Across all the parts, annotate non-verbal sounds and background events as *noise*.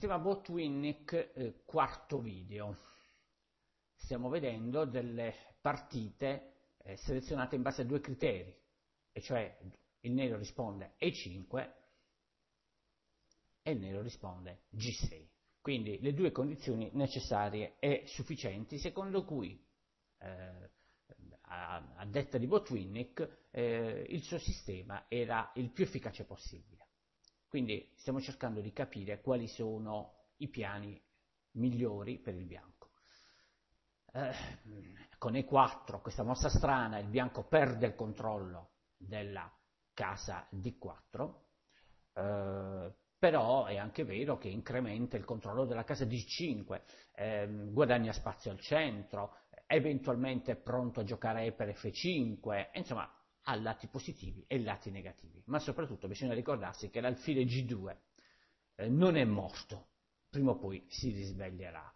sistema Botwinnik eh, quarto video. Stiamo vedendo delle partite eh, selezionate in base a due criteri, e cioè il nero risponde E5 e il nero risponde G6. Quindi le due condizioni necessarie e sufficienti secondo cui eh, a, a, detta di Botwinnik, eh, il suo sistema era il più efficace possibile. Quindi stiamo cercando di capire quali sono i piani migliori per il bianco. Eh, con E4, questa mossa strana, il bianco perde il controllo della casa D4, eh, però è anche vero che incrementa il controllo della casa D5, eh, guadagna spazio al centro, eventualmente è pronto a giocare E per F5, insomma ha lati positivi e lati negativi, ma soprattutto bisogna ricordarsi che l'alfile G2 eh, non è morto, prima o poi si risveglierà.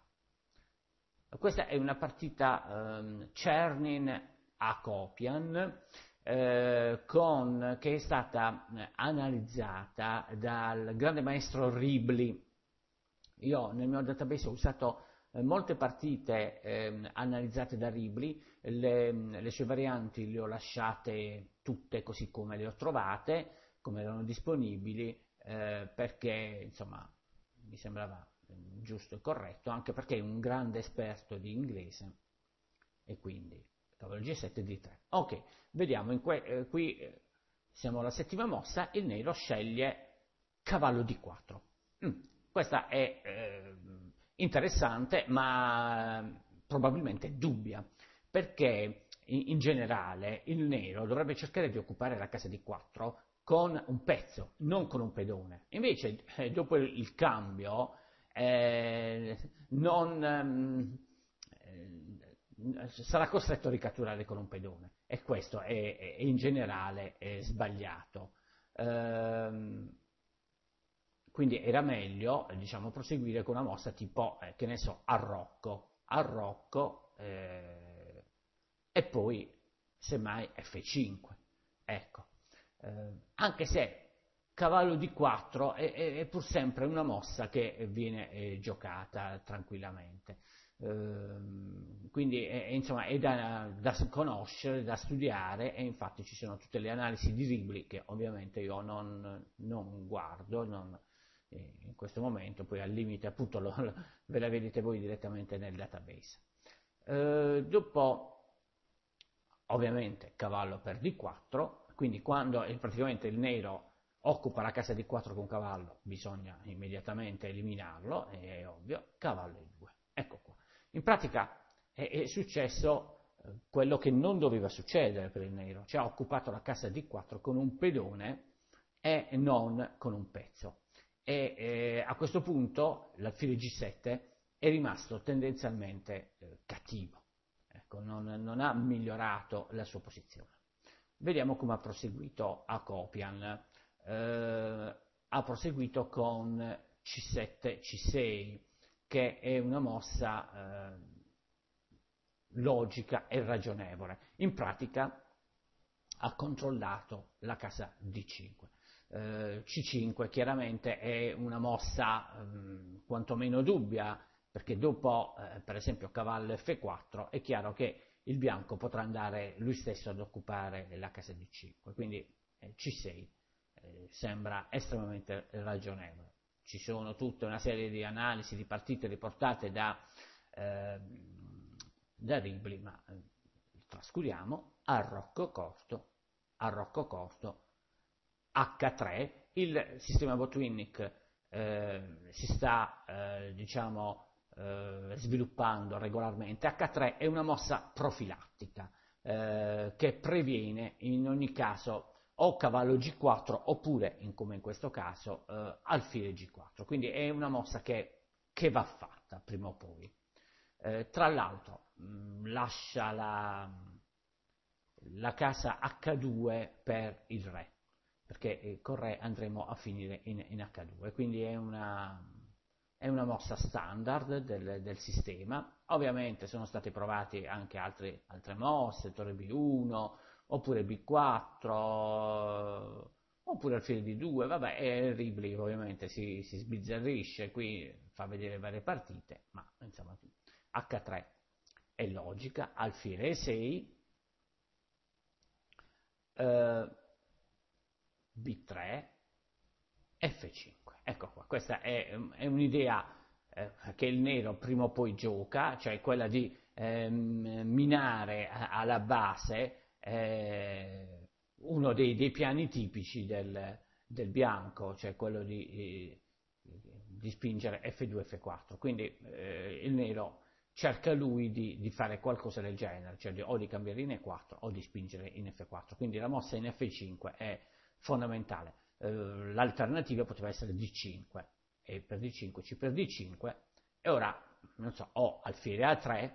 Questa è una partita ehm, Cernin a Copian eh, che è stata eh, analizzata dal grande maestro Ribli. Io nel mio database ho usato eh, molte partite eh, analizzate da Ribli, le, le, sue varianti le ho lasciate tutte così come le ho trovate, come erano disponibili, eh, perché insomma mi sembrava ehm, giusto e corretto, anche perché è un grande esperto di inglese e quindi cavolo G7 D3. Ok, vediamo, que- eh, qui eh, siamo alla settima mossa, il nero sceglie cavallo D4. Mm, questa è ehm, interessante ma probabilmente dubbia, perché in generale il nero dovrebbe cercare di occupare la casa di quattro con un pezzo, non con un pedone. Invece, eh, dopo il cambio, eh, non, ehm, eh, sarà costretto a ricatturare con un pedone. E questo è, è in generale è sbagliato. Eh, quindi era meglio, diciamo, proseguire con una mossa tipo, eh, che ne so, a arrocco, arrocco eh, e poi semmai F5. Ecco, eh, anche se cavallo d 4 è, è, è, pur sempre una mossa che viene eh, giocata tranquillamente. Ehm, quindi è, eh, eh, insomma, è da, da, conoscere, da studiare e infatti ci sono tutte le analisi di Ribli che ovviamente io non, non guardo, non, in questo momento, poi al limite appunto lo, lo, ve la vedete voi direttamente nel database. Eh, dopo, ovviamente, cavallo per D4, quindi quando eh, praticamente il nero occupa la casa D4 con cavallo, bisogna immediatamente eliminarlo, è ovvio, cavallo E2. Ecco qua. In pratica è, è successo eh, quello che non doveva succedere per il nero, cioè ha occupato la casa D4 con un pedone e non con un pezzo e eh, a questo punto l'alfile G7 è rimasto tendenzialmente eh, cattivo, ecco, non, non, ha migliorato la sua posizione. Vediamo come ha proseguito a Copian, eh, ha proseguito con C7, C6, che è una mossa eh, logica e ragionevole. In pratica ha controllato la casa D5 eh, C5 chiaramente è una mossa mh, ehm, quantomeno dubbia, perché dopo eh, per esempio cavallo F4 è chiaro che il bianco potrà andare lui stesso ad occupare la casa di 5, quindi eh, C6 eh, sembra estremamente ragionevole. Ci sono tutta una serie di analisi di partite riportate da, ehm, da Ribli, ma eh, trascuriamo, a rocco corto, a rocco corto H3, il sistema Botwinnik eh, si sta eh, diciamo, eh, sviluppando regolarmente. H3 è una mossa profilattica eh, che previene in ogni caso o cavallo G4 oppure, in, come in questo caso, eh, alfile G4. Quindi è una mossa che, che va fatta prima o poi. Eh, tra l'altro mh, mm, lascia la, la casa H2 per il re perché eh, corre, andremo a finire in, in H2, quindi è una, è una mossa standard del, del, sistema. Ovviamente sono state provate anche altre, altre mosse, Torre B1, oppure B4, oppure alfiere di 2, vabbè, e Ribli ovviamente si, si, sbizzarrisce, qui fa vedere varie partite, ma insomma H3 è logica, e 6, eh, B3, F5. Ecco qua, questa è, ehm, è un'idea eh, che il nero prima o poi gioca, cioè quella di eh, minare a, alla base eh, uno dei, dei, piani tipici del, del, bianco, cioè quello di, eh, di spingere F2, F4. Quindi eh, il nero cerca lui di, di, fare qualcosa del genere, cioè di, o di cambiare in E4 o di spingere in F4. Quindi la mossa in F5 è fondamentale. Eh, l'alternativa poteva essere D5 e per D5 C per D5 e ora non so, ho alfiere A3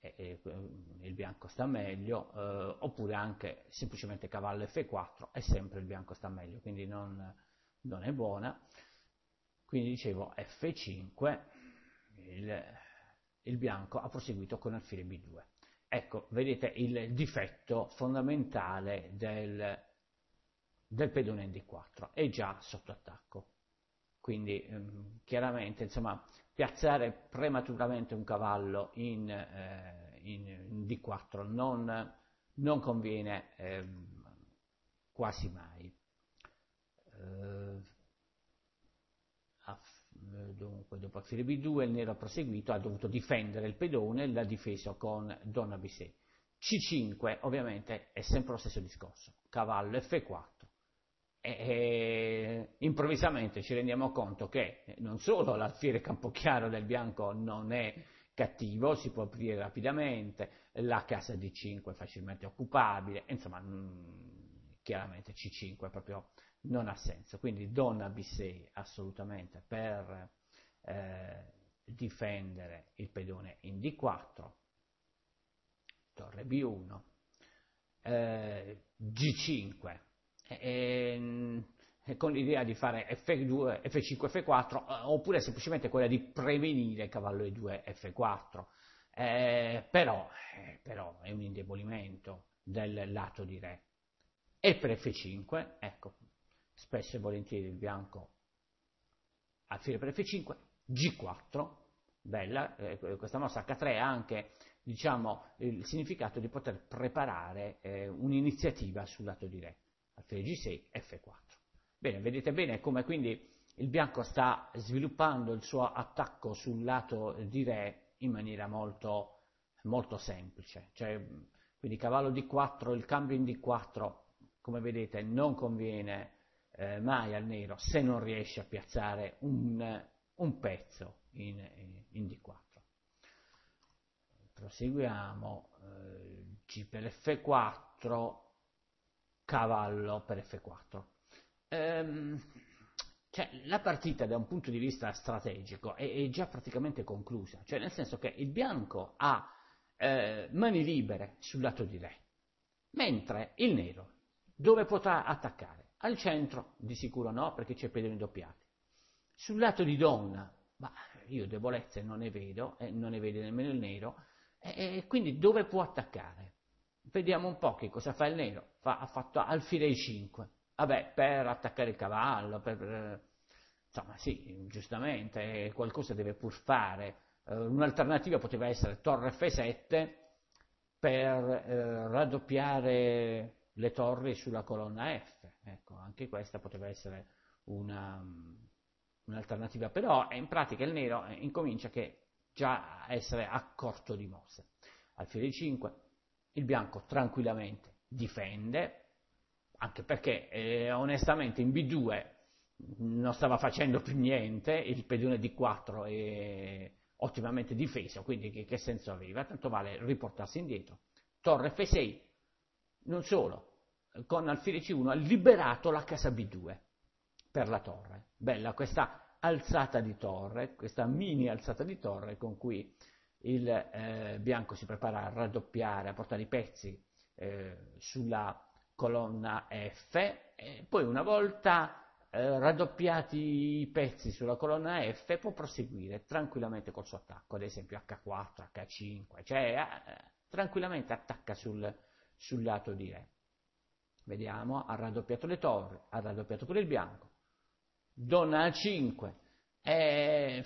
e, e, eh, il bianco sta meglio eh, oppure anche semplicemente cavallo F4 e sempre il bianco sta meglio quindi non, non è buona quindi dicevo F5 il, il bianco ha proseguito con alfiere B2 ecco vedete il difetto fondamentale del del pedone in D4 è già sotto attacco. Quindi ehm, chiaramente insomma, piazzare prematuramente un cavallo in, eh, in, in D4 non, non conviene ehm, quasi mai. Eh, eh dunque, dopo alfiere B2 il nero ha proseguito, ha dovuto difendere il pedone, e l'ha difeso con donna B6. C5 ovviamente è sempre lo stesso discorso, cavallo F4 e improvvisamente ci rendiamo conto che non solo l'alfiere Campochiaro del Bianco non è cattivo, si può aprire rapidamente, la casa d 5 è facilmente occupabile, insomma mm, chiaramente C5 proprio non ha senso, quindi donna B6 assolutamente per eh, difendere il pedone in D4, torre B1, eh, G5 eh, ehm, eh, con l'idea di fare F2, F5, F4 oppure semplicemente quella di prevenire cavallo E2, F4. Eh, però, eh, però, è un indebolimento del lato di re. E per F5, ecco, spesso e volentieri il bianco a fine per F5, G4, bella, eh, questa mossa H3 ha anche diciamo, il significato di poter preparare eh, un'iniziativa sul lato di re. Alfa di G6, F4. Bene, vedete bene come quindi il bianco sta sviluppando il suo attacco sul lato di Re in maniera molto, molto semplice. Cioè, quindi cavallo D4, il cambio in D4, come vedete, non conviene eh, mai al nero se non riesce a piazzare un, un pezzo in, in, in, D4. Proseguiamo, eh, G per F4, cavallo per F4. Ehm, cioè, la partita da un punto di vista strategico è, è, già praticamente conclusa, cioè nel senso che il bianco ha eh, mani libere sul lato di re, mentre il nero dove potrà attaccare? Al centro di sicuro no, perché c'è pedone doppiato. Sul lato di donna, ma io debolezze non ne vedo, e eh, non ne vede nemmeno il nero, e eh, quindi dove può attaccare? Vediamo un po' che cosa fa il nero fa, ha fatto alfile e 5. Vabbè, per attaccare il cavallo, per, per, eh, insomma sì, giustamente, eh, qualcosa deve pur fare. Eh, un'alternativa poteva essere torre F7 per eh, raddoppiare le torri sulla colonna F. Ecco, anche questa poteva essere una, un'alternativa, però eh, in pratica il nero incomincia che già a essere a corto di mosse. Alfiere 5, il bianco tranquillamente difende, anche perché eh, onestamente in B2 non stava facendo più niente, il pedone D4 è ottimamente difeso, quindi che, che senso aveva? Tanto vale riportarsi indietro. Torre F6, non solo, con alfile C1 ha liberato la casa B2 per la torre. Bella questa alzata di torre, questa mini alzata di torre con cui il eh, bianco si prepara a raddoppiare, a portare i pezzi eh, sulla colonna F, e poi una volta eh, raddoppiati i pezzi sulla colonna F può proseguire tranquillamente col suo attacco, ad esempio H4, H5, cioè eh, tranquillamente attacca sul, sul lato di Re. Vediamo, ha raddoppiato le torri, ha raddoppiato pure il bianco, donna A5, eh,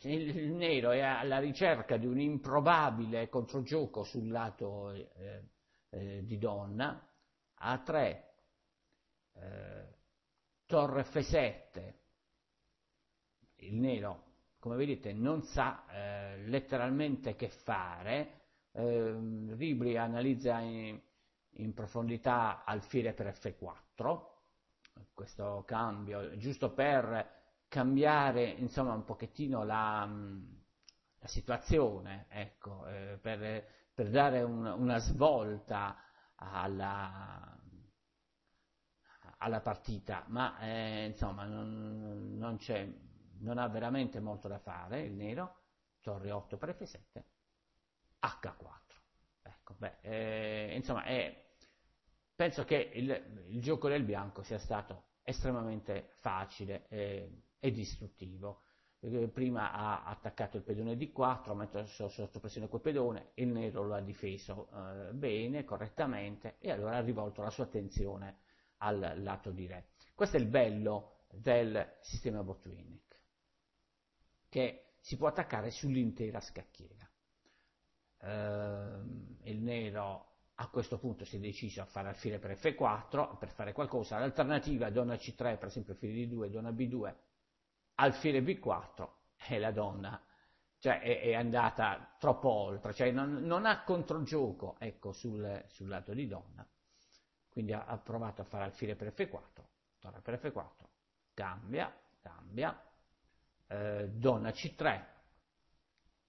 il nero è alla ricerca di un improbabile controgioco sul lato eh, eh, di donna, A3, eh, Torre F7, il nero, come vedete, non sa eh, letteralmente che fare, Ribri eh, analizza in, in profondità alfiere per F4, questo cambio, giusto per cambiare insomma un pochettino la, mm, la situazione, ecco, eh, per per dare una, una svolta alla, alla, partita, ma eh, insomma non, non, non, ha veramente molto da fare il nero, torre 8 per F7, H4. Ecco, beh, eh, insomma, eh, penso che il, il, gioco del bianco sia stato estremamente facile eh, e distruttivo. Eh, prima ha attaccato il pedone di 4, ha messo sotto pressione quel pedone, il nero lo ha difeso eh, bene, correttamente, e allora ha rivolto la sua attenzione al lato di re. Questo è il bello del sistema Botwinic, che si può attaccare sull'intera scacchiera. Ehm, il nero a questo punto si è deciso a fare alfile per F4 per fare qualcosa, l'alternativa donna C3, per esempio fili di 2, donna B2, alfiere B4 e eh, la donna cioè, è, è, andata troppo oltre, cioè non, non, ha controgioco ecco, sul, sul, lato di donna. Quindi ha, ha, provato a fare alfiere per F4, torna per F4, cambia, cambia, eh, donna C3,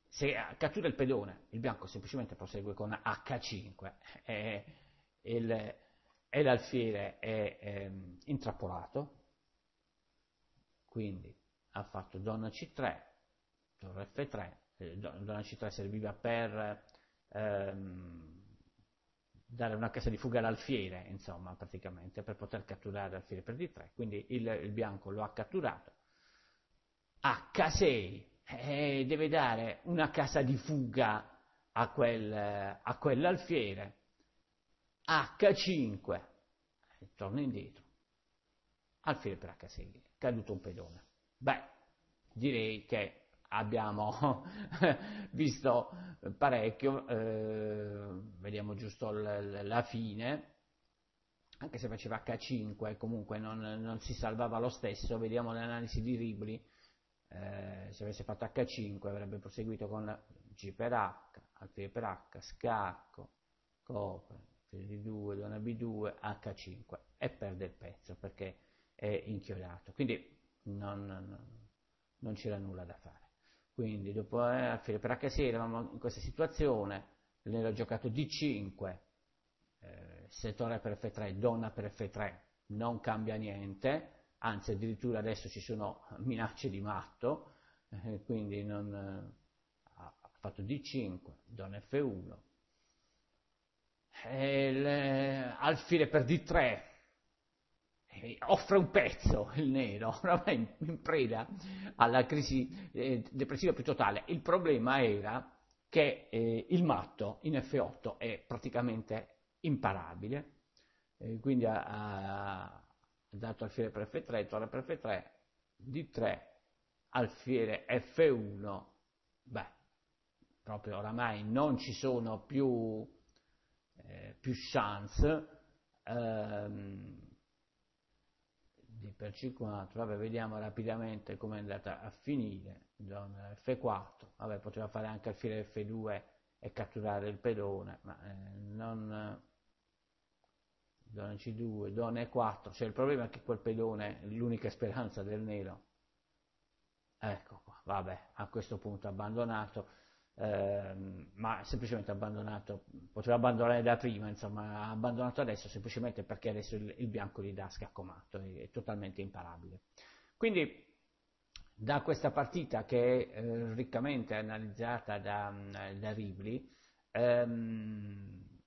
se cattura il pedone, il bianco semplicemente prosegue con H5 e, eh, il, e l'alfiere è, è, ehm, intrappolato, quindi ha fatto donna c3, torre f3, eh, donna c3 serviva per ehm, dare una casa di fuga all'alfiere, insomma, praticamente, per poter catturare l'alfiere per d3, quindi il, il bianco lo ha catturato, h6, eh, deve dare una casa di fuga a, quel, a quell'alfiere, h5, eh, torna indietro, alfiere per h6, caduto un pedone. Beh, direi che abbiamo *laughs* visto parecchio, eh, vediamo giusto l- la fine, anche se faceva H5 comunque non, non, si salvava lo stesso, vediamo l'analisi di Ribli, eh, se avesse fatto H5 avrebbe proseguito con G per H, alfiere per H, scacco, copre, alfiere D2, donna B2, H5 e perde il pezzo perché è inchiodato. Quindi non, non, non c'era nulla da fare. Quindi dopo alla eh, fine per H6 eravamo in questa situazione, lei ha giocato D5, eh, settore per F3, donna per F3, non cambia niente, anzi addirittura adesso ci sono minacce di matto, eh, quindi non, eh, ha fatto D5, donna F1, le, alfile per D3, eh, offre un pezzo il nero, *laughs* oramai in preda alla crisi eh, depressiva più totale. Il problema era che eh, il matto in F8 è praticamente imparabile, eh, quindi ha, ha, dato alfiere per F3, torre per F3, D3, alfiere F1, beh, proprio oramai non ci sono più, eh, più chance. Ehm, miliardi per C4, vabbè, vediamo rapidamente come è andata a finire, don F4, vabbè, poteva fare anche alfiere F2 e catturare il pedone, ma eh, non don C2, don E4, cioè il problema è che quel pedone è l'unica speranza del nero, ecco qua, vabbè, a questo punto abbandonato, Ehm, ma semplicemente abbandonato, poteva abbandonare da prima, insomma, ha abbandonato adesso semplicemente perché adesso il, il bianco gli dà scaccomato, è, è totalmente imparabile. Quindi da questa partita che è eh, riccamente analizzata da, mm, da Ribli, ehm,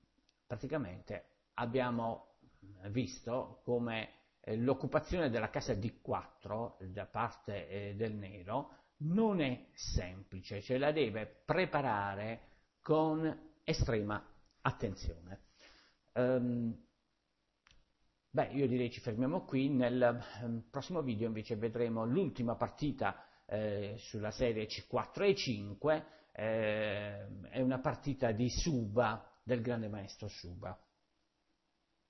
praticamente abbiamo visto come eh, l'occupazione della casa D4 da parte eh, del nero non è semplice, ce cioè la deve preparare con estrema attenzione. Um, beh, io direi ci fermiamo qui, nel um, prossimo video invece vedremo l'ultima partita eh, sulla serie C4 e 5, eh, è una partita di Suba, del grande maestro Suba.